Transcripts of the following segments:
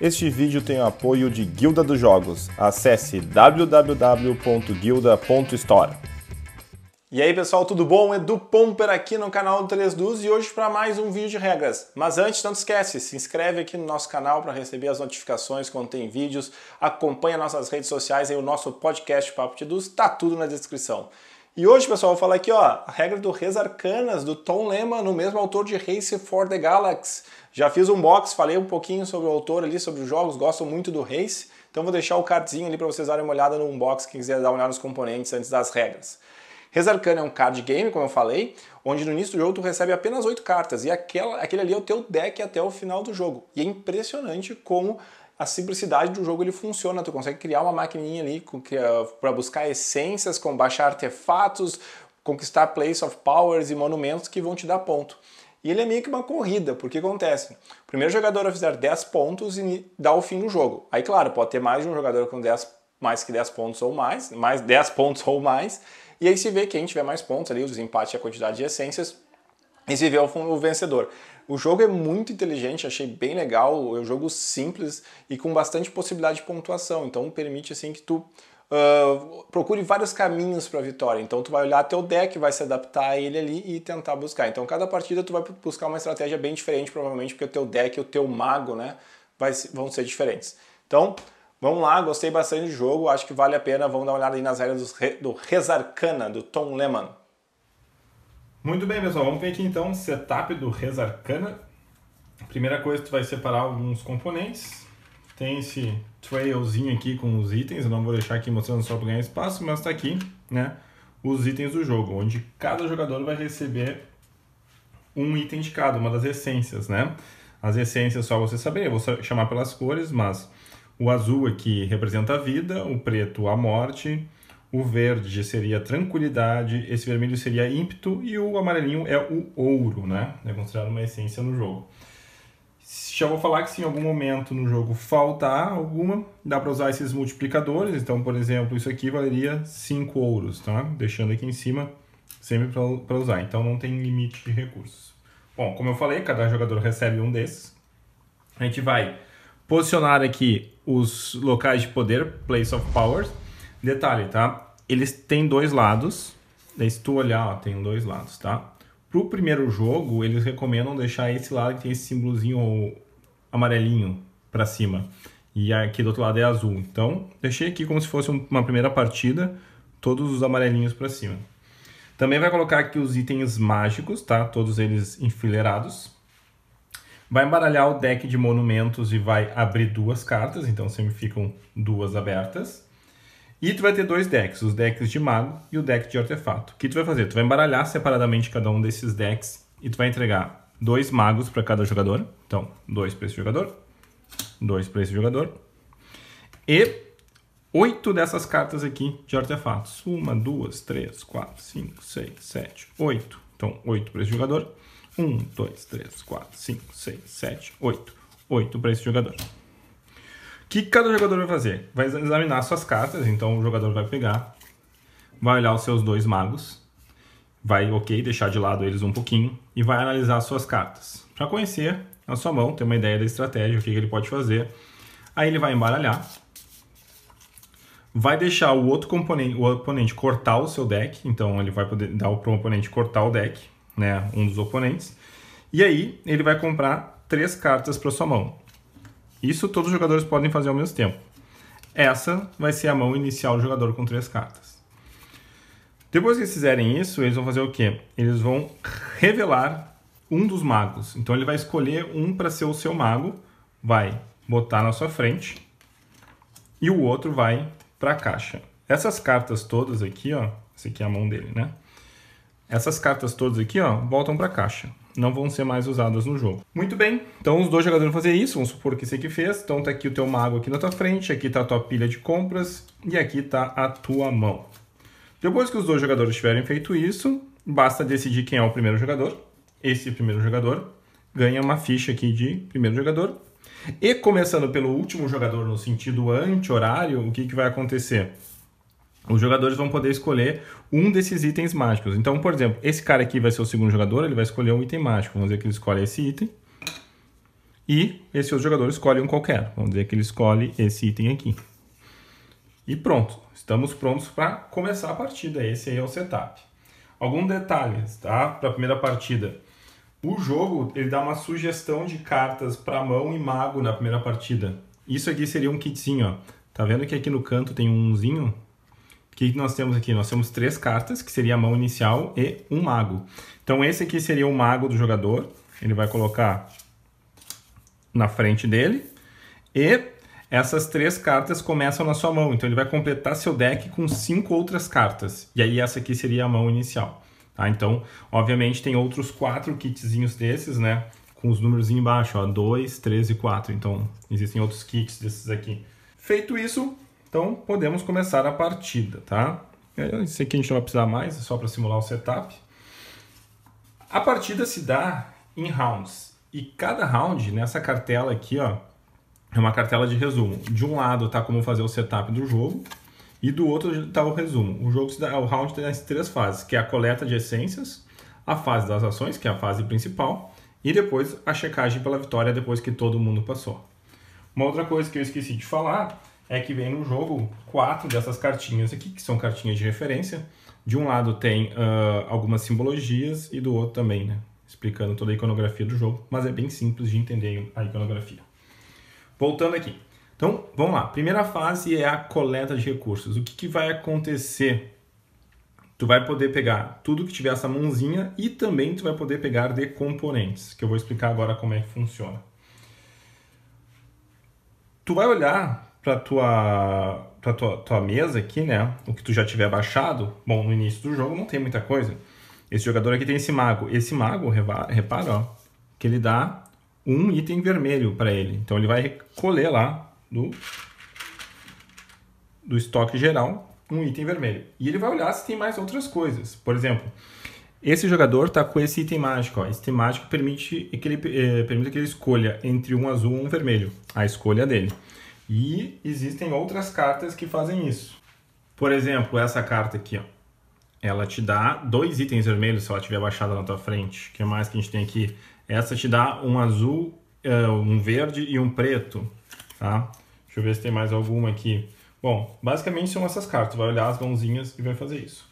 Este vídeo tem o apoio de Guilda dos Jogos. Acesse www.guilda.store. E aí pessoal, tudo bom? Edu Pomper aqui no canal do 3 dus e hoje para mais um vídeo de regras. Mas antes, não esquece, se inscreve aqui no nosso canal para receber as notificações quando tem vídeos, acompanha nossas redes sociais e o nosso podcast Papo de Dus, tá tudo na descrição. E hoje, pessoal, eu vou falar aqui ó, a regra do Reis Arcanas, do Tom Lehman, no mesmo autor de Race for the Galaxy. Já fiz um box, falei um pouquinho sobre o autor ali, sobre os jogos, gosto muito do Race. Então vou deixar o cardzinho ali para vocês darem uma olhada no unbox, quem quiser dar uma olhada nos componentes antes das regras. Reis Arcana é um card game, como eu falei, onde no início do jogo tu recebe apenas oito cartas, e aquela, aquele ali é o teu deck até o final do jogo. E é impressionante como a simplicidade do jogo ele funciona. Tu consegue criar uma maquininha ali para buscar essências, com baixar artefatos, conquistar place of powers e monumentos que vão te dar ponto. E ele é meio que uma corrida, porque acontece. O primeiro jogador a fizer 10 pontos e dá o fim do jogo. Aí, claro, pode ter mais de um jogador com 10, mais que 10 pontos ou mais, mais 10 pontos ou mais. E aí se vê quem tiver mais pontos ali, o desempate e a quantidade de essências e se vê o vencedor. O jogo é muito inteligente, achei bem legal, é um jogo simples e com bastante possibilidade de pontuação, então permite assim que tu Uh, procure vários caminhos para a vitória. Então tu vai olhar teu deck, vai se adaptar a ele ali e tentar buscar. Então cada partida tu vai buscar uma estratégia bem diferente, provavelmente porque o teu deck e o teu mago, né, vai, vão ser diferentes. Então vamos lá, gostei bastante do jogo, acho que vale a pena. Vamos dar uma olhada aí nas regras do, do Rezarcana do Tom Lehman. Muito bem, pessoal, vamos ver aqui então o setup do Res Arcana. Primeira coisa, tu vai separar alguns componentes. Tem esse trailzinho aqui com os itens, eu não vou deixar aqui mostrando só para ganhar espaço, mas está aqui, né, os itens do jogo, onde cada jogador vai receber um item de cada, uma das essências, né? As essências só você saber, eu vou chamar pelas cores, mas o azul aqui representa a vida, o preto a morte, o verde seria tranquilidade, esse vermelho seria ímpeto e o amarelinho é o ouro, né? É considerado uma essência no jogo. Já vou falar que se em algum momento no jogo faltar alguma, dá para usar esses multiplicadores. Então, por exemplo, isso aqui valeria 5 ouros, tá? Deixando aqui em cima sempre para usar. Então, não tem limite de recursos. Bom, como eu falei, cada jogador recebe um desses. A gente vai posicionar aqui os locais de poder, Place of Powers. Detalhe, tá? Eles têm dois lados. se tu olhar, ó, tem dois lados, tá? Pro primeiro jogo, eles recomendam deixar esse lado que tem esse símbolozinho amarelinho para cima. E aqui do outro lado é azul. Então, deixei aqui como se fosse uma primeira partida, todos os amarelinhos para cima. Também vai colocar aqui os itens mágicos, tá? Todos eles enfileirados. Vai embaralhar o deck de monumentos e vai abrir duas cartas, então sempre ficam duas abertas. E tu vai ter dois decks, os decks de mago e o deck de artefato. O que tu vai fazer? Tu vai embaralhar separadamente cada um desses decks e tu vai entregar dois magos para cada jogador. Então, dois para esse jogador, dois para esse jogador. E oito dessas cartas aqui de artefatos. Uma, duas, três, quatro, cinco, seis, sete, oito. Então, oito para esse jogador. Um, dois, três, quatro, cinco, seis, sete, oito. Oito para esse jogador que cada jogador vai fazer? Vai examinar suas cartas, então o jogador vai pegar, vai olhar os seus dois magos, vai, ok, deixar de lado eles um pouquinho e vai analisar suas cartas. Para conhecer a sua mão, ter uma ideia da estratégia, o que, que ele pode fazer. Aí ele vai embaralhar, vai deixar o outro componente, o oponente cortar o seu deck, então ele vai poder dar para o oponente cortar o deck, né, um dos oponentes. E aí ele vai comprar três cartas para sua mão. Isso todos os jogadores podem fazer ao mesmo tempo. Essa vai ser a mão inicial do jogador com três cartas. Depois que eles fizerem isso, eles vão fazer o quê? Eles vão revelar um dos magos. Então ele vai escolher um para ser o seu mago, vai botar na sua frente e o outro vai para a caixa. Essas cartas todas aqui, ó, essa aqui é a mão dele, né? Essas cartas todas aqui, ó, voltam para a caixa não vão ser mais usadas no jogo. Muito bem, então os dois jogadores vão fazer isso, vamos supor que você que fez, então tá aqui o teu mago aqui na tua frente, aqui tá a tua pilha de compras e aqui tá a tua mão. Depois que os dois jogadores tiverem feito isso, basta decidir quem é o primeiro jogador. Esse primeiro jogador ganha uma ficha aqui de primeiro jogador. E começando pelo último jogador no sentido anti-horário, o que, que vai acontecer? os jogadores vão poder escolher um desses itens mágicos. Então, por exemplo, esse cara aqui vai ser o segundo jogador, ele vai escolher um item mágico. Vamos dizer que ele escolhe esse item. E esse outro jogador escolhe um qualquer. Vamos dizer que ele escolhe esse item aqui. E pronto, estamos prontos para começar a partida. Esse aí é o setup. Alguns detalhes, tá? Para a primeira partida. O jogo, ele dá uma sugestão de cartas para mão e mago na primeira partida. Isso aqui seria um kitzinho, ó. Tá vendo que aqui no canto tem umzinho? que nós temos aqui? Nós temos três cartas, que seria a mão inicial e um mago. Então esse aqui seria o mago do jogador, ele vai colocar na frente dele, e essas três cartas começam na sua mão, então ele vai completar seu deck com cinco outras cartas, e aí essa aqui seria a mão inicial. Tá? Então, obviamente, tem outros quatro kitzinhos desses, né? Com os números embaixo, ó, 2, 3 e 4. Então, existem outros kits desses aqui. Feito isso, então podemos começar a partida, tá? sei aqui a gente não vai precisar mais, é só para simular o setup. A partida se dá em rounds e cada round nessa cartela aqui, ó, é uma cartela de resumo. De um lado tá como fazer o setup do jogo e do outro tá o resumo. O jogo se dá, o round tem tá as três fases, que é a coleta de essências, a fase das ações, que é a fase principal, e depois a checagem pela vitória depois que todo mundo passou. Uma outra coisa que eu esqueci de falar é que vem no jogo quatro dessas cartinhas aqui, que são cartinhas de referência. De um lado tem uh, algumas simbologias e do outro também, né? Explicando toda a iconografia do jogo, mas é bem simples de entender a iconografia. Voltando aqui. Então, vamos lá. Primeira fase é a coleta de recursos. O que, que vai acontecer? Tu vai poder pegar tudo que tiver essa mãozinha e também tu vai poder pegar de componentes, que eu vou explicar agora como é que funciona. Tu vai olhar para tua, pra tua, tua mesa aqui, né? O que tu já tiver baixado. Bom, no início do jogo não tem muita coisa. Esse jogador aqui tem esse mago. Esse mago, repara, ó, que ele dá um item vermelho para ele. Então ele vai recolher lá do, do estoque geral um item vermelho. E ele vai olhar se tem mais outras coisas. Por exemplo, esse jogador está com esse item mágico. Ó. Esse item mágico permite que, ele, eh, permite que ele escolha entre um azul e um vermelho. A escolha dele. E existem outras cartas que fazem isso. Por exemplo, essa carta aqui, ó. Ela te dá dois itens vermelhos se ela tiver baixada na tua frente. O que mais que a gente tem aqui? Essa te dá um azul, eh, um verde e um preto, tá? Deixa eu ver se tem mais alguma aqui. Bom, basicamente são essas cartas. Vai olhar as mãozinhas e vai fazer isso.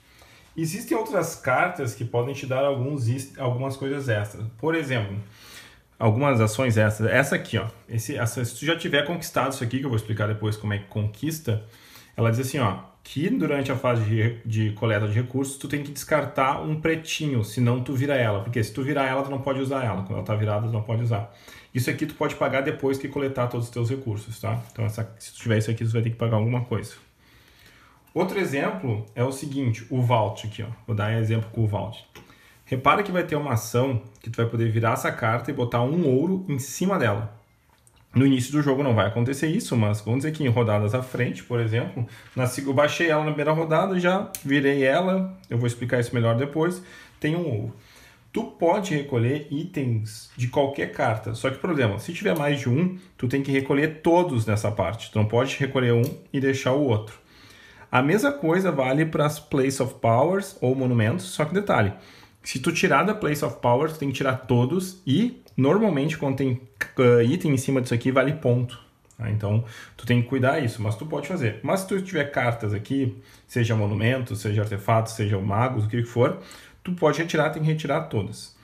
Existem outras cartas que podem te dar alguns, algumas coisas extras. Por exemplo, algumas ações essas. Essa aqui, ó. Esse, essa, se tu já tiver conquistado isso aqui, que eu vou explicar depois como é que conquista, ela diz assim, ó, que durante a fase de, de coleta de recursos, tu tem que descartar um pretinho, senão tu vira ela. Porque se tu virar ela, tu não pode usar ela. Quando ela tá virada, tu não pode usar. Isso aqui tu pode pagar depois que coletar todos os teus recursos, tá? Então, essa, se tu tiver isso aqui, tu vai ter que pagar alguma coisa. Outro exemplo é o seguinte, o Vault aqui, ó. Vou dar um exemplo com o Vault. Repara que vai ter uma ação que tu vai poder virar essa carta e botar um ouro em cima dela. No início do jogo não vai acontecer isso, mas vamos dizer que em rodadas à frente, por exemplo, na, eu baixei ela na primeira rodada, já virei ela, eu vou explicar isso melhor depois, tem um ouro. Tu pode recolher itens de qualquer carta, só que problema, se tiver mais de um, tu tem que recolher todos nessa parte, tu não pode recolher um e deixar o outro. A mesma coisa vale para as Place of Powers ou Monumentos, só que detalhe, se tu tirar da Place of Power, tu tem que tirar todos e normalmente quando tem uh, item em cima disso aqui vale ponto. Tá? Então tu tem que cuidar isso, mas tu pode fazer. Mas se tu tiver cartas aqui, seja monumento, seja artefato, seja magos, o que for, tu pode retirar, tem que retirar todas.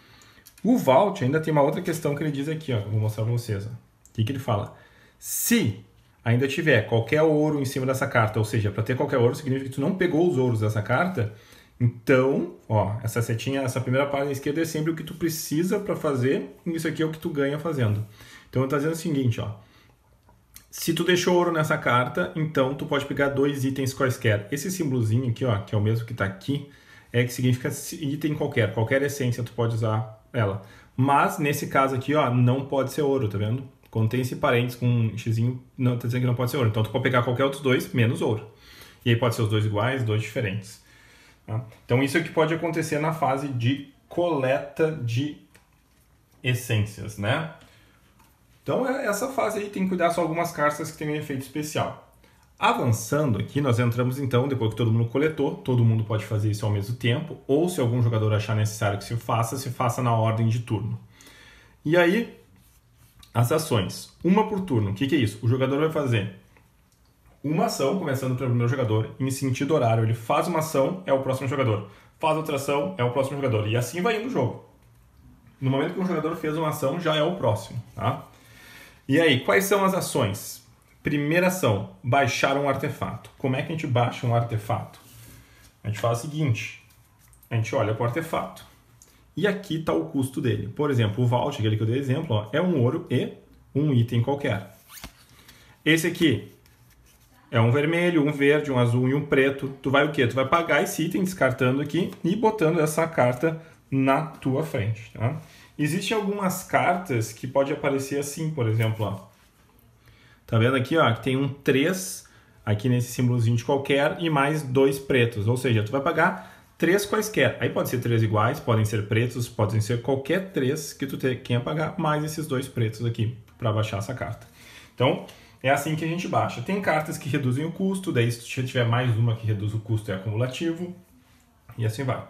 O Vault ainda tem uma outra questão que ele diz aqui, ó, vou mostrar para vocês. O que, que ele fala? Se ainda tiver qualquer ouro em cima dessa carta, ou seja, para ter qualquer ouro significa que tu não pegou os ouros dessa carta, então, ó, essa setinha, essa primeira página esquerda é sempre o que tu precisa para fazer, e isso aqui é o que tu ganha fazendo. Então, está dizendo o seguinte, ó. Se tu deixou ouro nessa carta, então tu pode pegar dois itens quaisquer. Esse símbolozinho aqui, ó, que é o mesmo que está aqui, é que significa item qualquer, qualquer essência tu pode usar ela. Mas nesse caso aqui, ó, não pode ser ouro, tá vendo? Quando tem esse parênteses com um xzinho, não tá dizendo que não pode ser ouro. Então tu pode pegar qualquer outro dois menos ouro. E aí pode ser os dois iguais, dois diferentes. Né? Então, isso é o que pode acontecer na fase de coleta de essências, né? Então, é, essa fase aí tem que cuidar só algumas cartas que têm um efeito especial. Avançando aqui, nós entramos então, depois que todo mundo coletou, todo mundo pode fazer isso ao mesmo tempo, ou se algum jogador achar necessário que se faça, se faça na ordem de turno. E aí, as ações. Uma por turno. O que, que é isso? O jogador vai fazer uma ação, começando pelo primeiro jogador, em sentido horário. Ele faz uma ação, é o próximo jogador. Faz outra ação, é o próximo jogador. E assim vai indo o jogo. No momento que um jogador fez uma ação, já é o próximo. Tá? E aí, quais são as ações? Primeira ação, baixar um artefato. Como é que a gente baixa um artefato? A gente faz o seguinte: a gente olha para o artefato. E aqui está o custo dele. Por exemplo, o Vault, aquele que eu dei exemplo, ó, é um ouro e um item qualquer. Esse aqui é um vermelho, um verde, um azul e um preto. Tu vai o quê? Tu vai pagar esse item descartando aqui e botando essa carta na tua frente, tá? Existem algumas cartas que pode aparecer assim, por exemplo, ó. Tá vendo aqui, ó, que tem um 3 aqui nesse símbolozinho de qualquer e mais dois pretos, ou seja, tu vai pagar três quaisquer. Aí pode ser três iguais, podem ser pretos, podem ser qualquer três que tu tenha pagar mais esses dois pretos aqui para baixar essa carta. Então, é assim que a gente baixa. Tem cartas que reduzem o custo, daí se tiver mais uma que reduz o custo é acumulativo, e assim vai.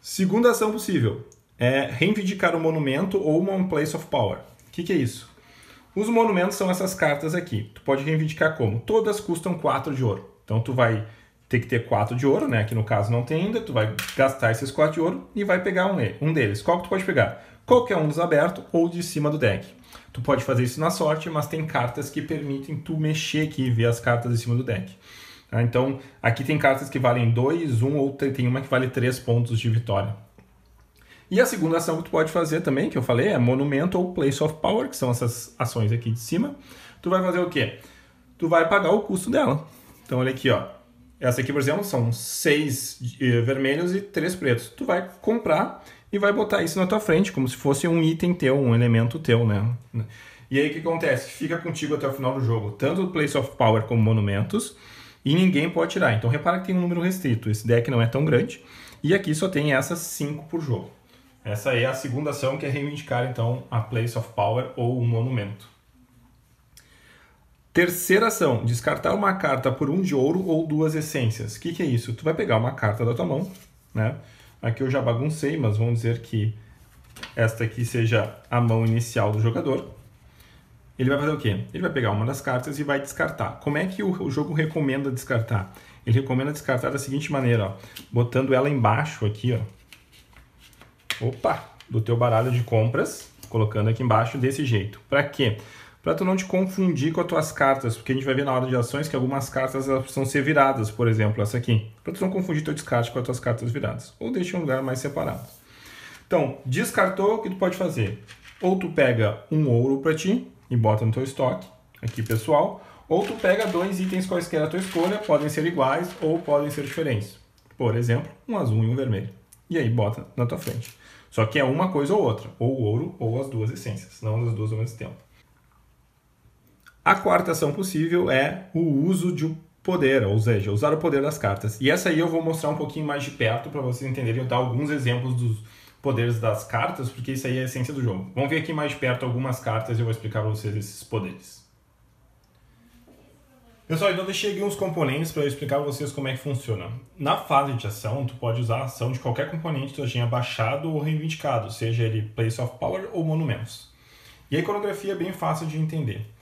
Segunda ação possível é reivindicar um monumento ou uma place of power. O que, que é isso? Os monumentos são essas cartas aqui. Tu pode reivindicar como? Todas custam 4 de ouro. Então tu vai ter que ter 4 de ouro, né? Que no caso não tem ainda. Tu vai gastar esses 4 de ouro e vai pegar um, um deles. Qual que tu pode pegar? Qualquer um dos abertos ou de cima do deck. Tu pode fazer isso na sorte, mas tem cartas que permitem tu mexer aqui e ver as cartas em cima do deck. Tá? Então, aqui tem cartas que valem 2, 1 um, ou tem uma que vale 3 pontos de vitória. E a segunda ação que tu pode fazer também, que eu falei, é Monumento ou Place of Power, que são essas ações aqui de cima. Tu vai fazer o quê? Tu vai pagar o custo dela. Então, olha aqui, ó. Essa aqui, por exemplo, são seis eh, vermelhos e três pretos. Tu vai comprar e vai botar isso na tua frente, como se fosse um item teu, um elemento teu, né? E aí o que acontece? Fica contigo até o final do jogo, tanto o Place of Power como Monumentos, e ninguém pode tirar. Então repara que tem um número restrito, esse deck não é tão grande, e aqui só tem essas 5 por jogo. Essa é a segunda ação que é reivindicar então a Place of Power ou um monumento. Terceira ação, descartar uma carta por um de ouro ou duas essências. O que, que é isso? Tu vai pegar uma carta da tua mão, né? Aqui eu já baguncei, mas vamos dizer que esta aqui seja a mão inicial do jogador. Ele vai fazer o quê? Ele vai pegar uma das cartas e vai descartar. Como é que o jogo recomenda descartar? Ele recomenda descartar da seguinte maneira, ó, botando ela embaixo aqui, ó. Opa, do teu baralho de compras, colocando aqui embaixo desse jeito. Para quê? para tu não te confundir com as tuas cartas, porque a gente vai ver na hora de ações que algumas cartas são precisam ser viradas, por exemplo, essa aqui, para tu não confundir teu descarte com as tuas cartas viradas, ou deixa um lugar mais separado. Então, descartou, o que tu pode fazer? Ou tu pega um ouro para ti e bota no teu estoque, aqui pessoal, ou tu pega dois itens quaisquer a tua escolha, podem ser iguais ou podem ser diferentes. Por exemplo, um azul e um vermelho. E aí bota na tua frente. Só que é uma coisa ou outra, ou o ouro ou as duas essências, não as duas ao mesmo tempo. A quarta ação possível é o uso de um poder, ou seja, usar o poder das cartas. E essa aí eu vou mostrar um pouquinho mais de perto para vocês entenderem, eu dar alguns exemplos dos poderes das cartas, porque isso aí é a essência do jogo. Vamos ver aqui mais de perto algumas cartas e eu vou explicar para vocês esses poderes. Pessoal, então deixei aqui uns componentes para eu explicar para vocês como é que funciona. Na fase de ação, tu pode usar a ação de qualquer componente que tu tenha baixado ou reivindicado, seja ele Place of Power ou Monumentos. E a iconografia é bem fácil de entender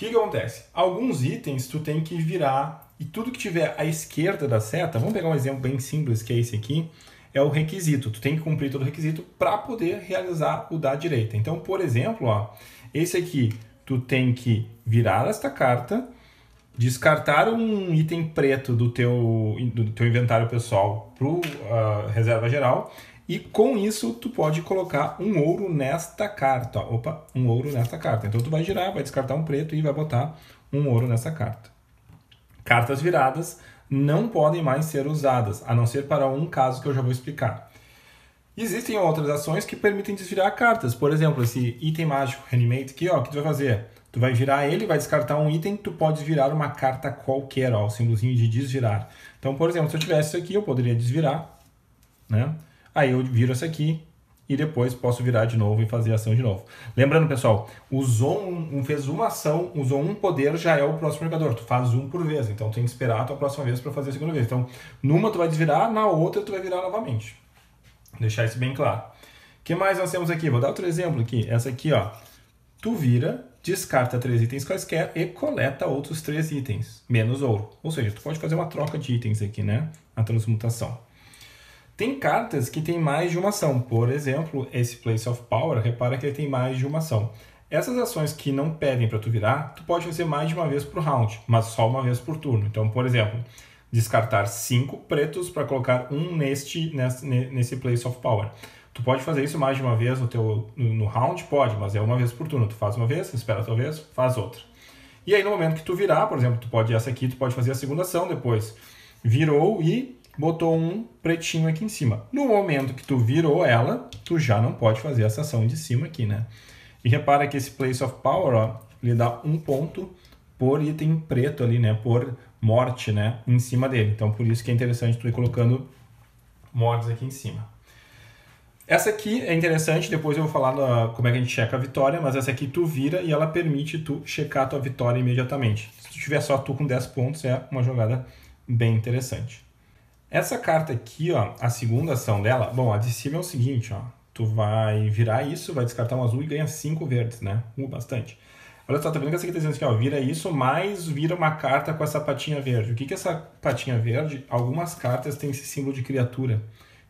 que, que acontece? Alguns itens tu tem que virar e tudo que tiver à esquerda da seta, vamos pegar um exemplo bem simples que é esse aqui, é o requisito. Tu tem que cumprir todo o requisito para poder realizar o da direita. Então, por exemplo, ó, esse aqui, tu tem que virar esta carta, descartar um item preto do teu, do teu inventário pessoal para uh, reserva geral e com isso, tu pode colocar um ouro nesta carta. Opa, um ouro nesta carta. Então, tu vai girar, vai descartar um preto e vai botar um ouro nessa carta. Cartas viradas não podem mais ser usadas, a não ser para um caso que eu já vou explicar. Existem outras ações que permitem desvirar cartas. Por exemplo, esse item mágico Reanimate aqui, ó, que tu vai fazer? Tu vai virar ele, vai descartar um item, tu pode virar uma carta qualquer, ó, o símbolozinho de desvirar. Então, por exemplo, se eu tivesse isso aqui, eu poderia desvirar, né? Aí eu viro essa aqui e depois posso virar de novo e fazer ação de novo. Lembrando, pessoal, usou um, fez uma ação, usou um poder, já é o próximo jogador. Tu faz um por vez, então tem que esperar a tua próxima vez para fazer a segunda vez. Então, numa tu vai desvirar, na outra tu vai virar novamente. Vou deixar isso bem claro. O que mais nós temos aqui? Vou dar outro exemplo aqui. Essa aqui, ó. Tu vira, descarta três itens quaisquer e coleta outros três itens, menos ouro. Ou seja, tu pode fazer uma troca de itens aqui, né? A transmutação. Tem cartas que tem mais de uma ação. Por exemplo, esse Place of Power, repara que ele tem mais de uma ação. Essas ações que não pedem para tu virar, tu pode fazer mais de uma vez por round, mas só uma vez por turno. Então, por exemplo, descartar cinco pretos para colocar um neste nesse, nesse Place of Power. Tu pode fazer isso mais de uma vez no teu no round, pode, mas é uma vez por turno. Tu faz uma vez, espera a tua vez, faz outra. E aí no momento que tu virar, por exemplo, tu pode essa aqui, tu pode fazer a segunda ação depois. Virou e botou um pretinho aqui em cima. No momento que tu virou ela, tu já não pode fazer essa ação de cima aqui, né? E repara que esse Place of Power, ó, ele dá um ponto por item preto ali, né? Por morte, né? Em cima dele. Então, por isso que é interessante tu ir colocando mortes aqui em cima. Essa aqui é interessante, depois eu vou falar da, como é que a gente checa a vitória, mas essa aqui tu vira e ela permite tu checar a tua vitória imediatamente. Se tu tiver só tu com 10 pontos, é uma jogada bem interessante. Essa carta aqui, ó, a segunda ação dela, bom, a de cima é o seguinte, ó, tu vai virar isso, vai descartar um azul e ganha cinco verdes, né? Uh, bastante. Olha só, tá vendo que essa aqui tá dizendo que assim, ó, vira isso, mais vira uma carta com essa patinha verde. O que que é essa patinha verde? Algumas cartas têm esse símbolo de criatura.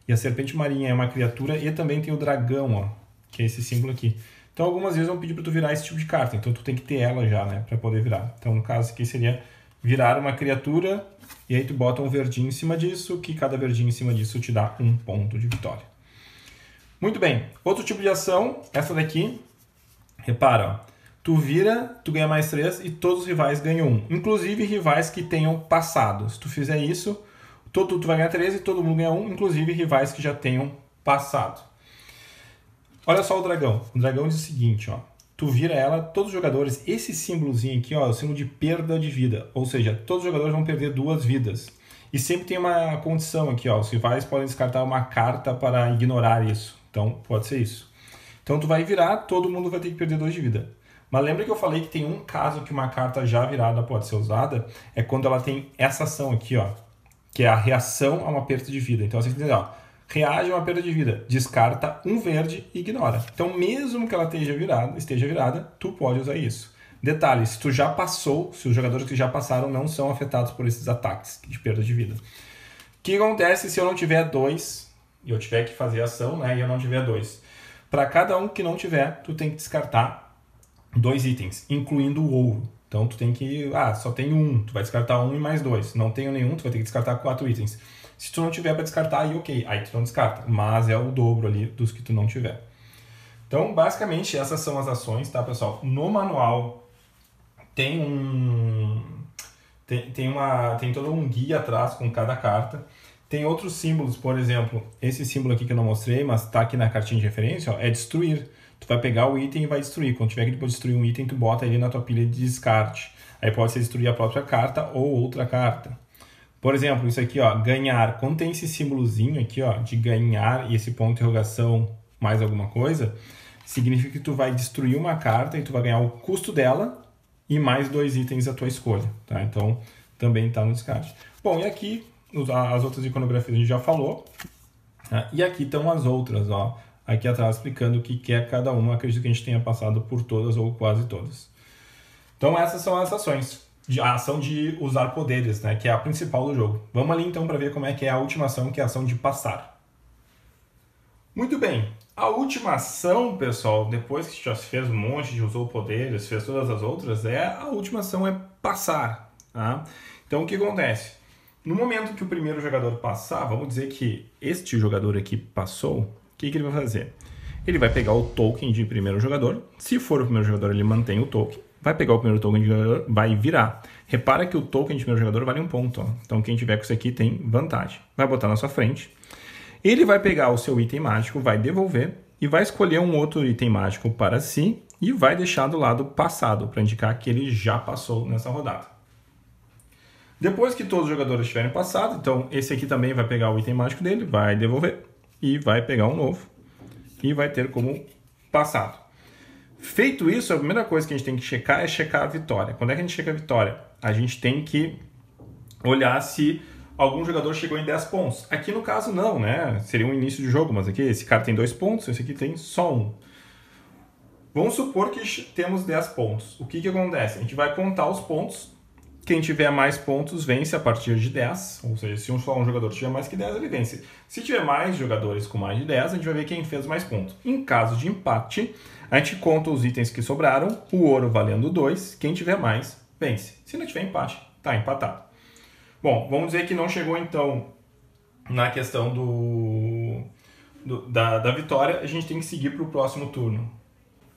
E a serpente marinha é uma criatura e também tem o dragão, ó, que é esse símbolo aqui. Então algumas vezes vão pedir para tu virar esse tipo de carta, então tu tem que ter ela já, né, para poder virar. Então no caso aqui seria virar uma criatura, e aí tu bota um verdinho em cima disso, que cada verdinho em cima disso te dá um ponto de vitória. Muito bem, outro tipo de ação, essa daqui, repara, ó. tu vira, tu ganha mais três e todos os rivais ganham um. inclusive rivais que tenham passado. Se tu fizer isso, todo, tu vai ganhar três e todo mundo ganha um, inclusive rivais que já tenham passado. Olha só o dragão. O dragão diz o seguinte, ó tu vira ela, todos os jogadores, esse símbolozinho aqui, ó, é o símbolo de perda de vida, ou seja, todos os jogadores vão perder duas vidas. E sempre tem uma condição aqui, ó, os rivais podem descartar uma carta para ignorar isso. Então, pode ser isso. Então tu vai virar, todo mundo vai ter que perder dois de vida. Mas lembra que eu falei que tem um caso que uma carta já virada pode ser usada, é quando ela tem essa ação aqui, ó, que é a reação a uma perda de vida. Então, você entendeu, ó, reage a uma perda de vida, descarta um verde e ignora. Então, mesmo que ela esteja virada, esteja virada, tu pode usar isso. Detalhe, se tu já passou, se os jogadores que já passaram não são afetados por esses ataques de perda de vida. O que acontece se eu não tiver dois e eu tiver que fazer ação, né, e eu não tiver dois? Para cada um que não tiver, tu tem que descartar dois itens, incluindo o ouro. Então tu tem que, ah, só tenho um, tu vai descartar um e mais dois. Não tenho nenhum, tu vai ter que descartar quatro itens. Se tu não tiver para descartar, aí ok, aí tu não descarta, mas é o dobro ali dos que tu não tiver. Então, basicamente, essas são as ações, tá, pessoal? No manual tem um tem, tem uma tem todo um guia atrás com cada carta. Tem outros símbolos, por exemplo, esse símbolo aqui que eu não mostrei, mas tá aqui na cartinha de referência, ó, é destruir. Tu vai pegar o item e vai destruir. Quando tiver que destruir um item, tu bota ele na tua pilha de descarte. Aí pode ser destruir a própria carta ou outra carta. Por exemplo, isso aqui, ó, ganhar. Quando tem esse símbolozinho aqui, ó, de ganhar e esse ponto de interrogação mais alguma coisa, significa que tu vai destruir uma carta e tu vai ganhar o custo dela e mais dois itens à tua escolha, tá? Então, também está no descarte. Bom, e aqui as outras iconografias a gente já falou. Tá? E aqui estão as outras, ó. Aqui atrás explicando o que, que é cada uma. Acredito que a gente tenha passado por todas ou quase todas. Então, essas são as ações de, a ação de usar poderes, né? Que é a principal do jogo. Vamos ali então para ver como é que é a última ação, que é a ação de passar. Muito bem. A última ação, pessoal, depois que já fez um monte de usou poderes, fez todas as outras, é a última ação é passar. Tá? Então o que acontece? No momento que o primeiro jogador passar, vamos dizer que este jogador aqui passou, o que, que ele vai fazer? Ele vai pegar o token de primeiro jogador. Se for o primeiro jogador, ele mantém o token vai pegar o primeiro token de jogador, vai virar. Repara que o token de primeiro jogador vale um ponto. Ó. Então quem tiver com isso aqui tem vantagem. Vai botar na sua frente. Ele vai pegar o seu item mágico, vai devolver e vai escolher um outro item mágico para si e vai deixar do lado passado para indicar que ele já passou nessa rodada. Depois que todos os jogadores tiverem passado, então esse aqui também vai pegar o item mágico dele, vai devolver e vai pegar um novo e vai ter como passado. Feito isso, a primeira coisa que a gente tem que checar é checar a vitória. Quando é que a gente checa a vitória? A gente tem que olhar se algum jogador chegou em 10 pontos. Aqui no caso, não, né? Seria um início de jogo, mas aqui esse cara tem 2 pontos, esse aqui tem só um. Vamos supor que temos 10 pontos. O que, que acontece? A gente vai contar os pontos quem tiver mais pontos vence a partir de 10, ou seja, se um só um jogador tiver mais que 10, ele vence. Se tiver mais jogadores com mais de 10, a gente vai ver quem fez mais pontos. Em caso de empate, a gente conta os itens que sobraram, o ouro valendo 2, quem tiver mais vence. Se não tiver empate, tá empatado. Bom, vamos dizer que não chegou então na questão do, do da, da vitória, a gente tem que seguir para o próximo turno.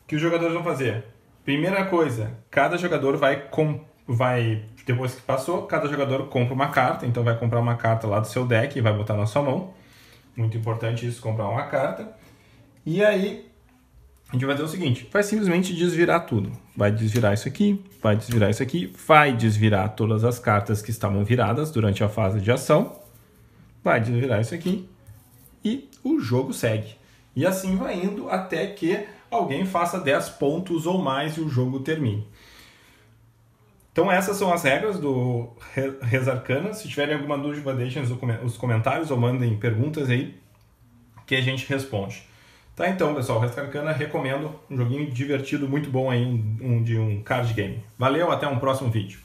O que os jogadores vão fazer? Primeira coisa, cada jogador vai comprar vai. Depois que passou, cada jogador compra uma carta, então vai comprar uma carta lá do seu deck e vai botar na sua mão. Muito importante isso, comprar uma carta. E aí, a gente vai fazer o seguinte: vai simplesmente desvirar tudo. Vai desvirar isso aqui, vai desvirar isso aqui, vai desvirar todas as cartas que estavam viradas durante a fase de ação, vai desvirar isso aqui e o jogo segue. E assim vai indo até que alguém faça 10 pontos ou mais e o jogo termine. Então essas são as regras do Res Arcana. Se tiverem alguma dúvida, deixem os comentários ou mandem perguntas aí que a gente responde. Tá então, pessoal, Res Arcana recomendo um joguinho divertido, muito bom aí, um, um de um card game. Valeu, até um próximo vídeo.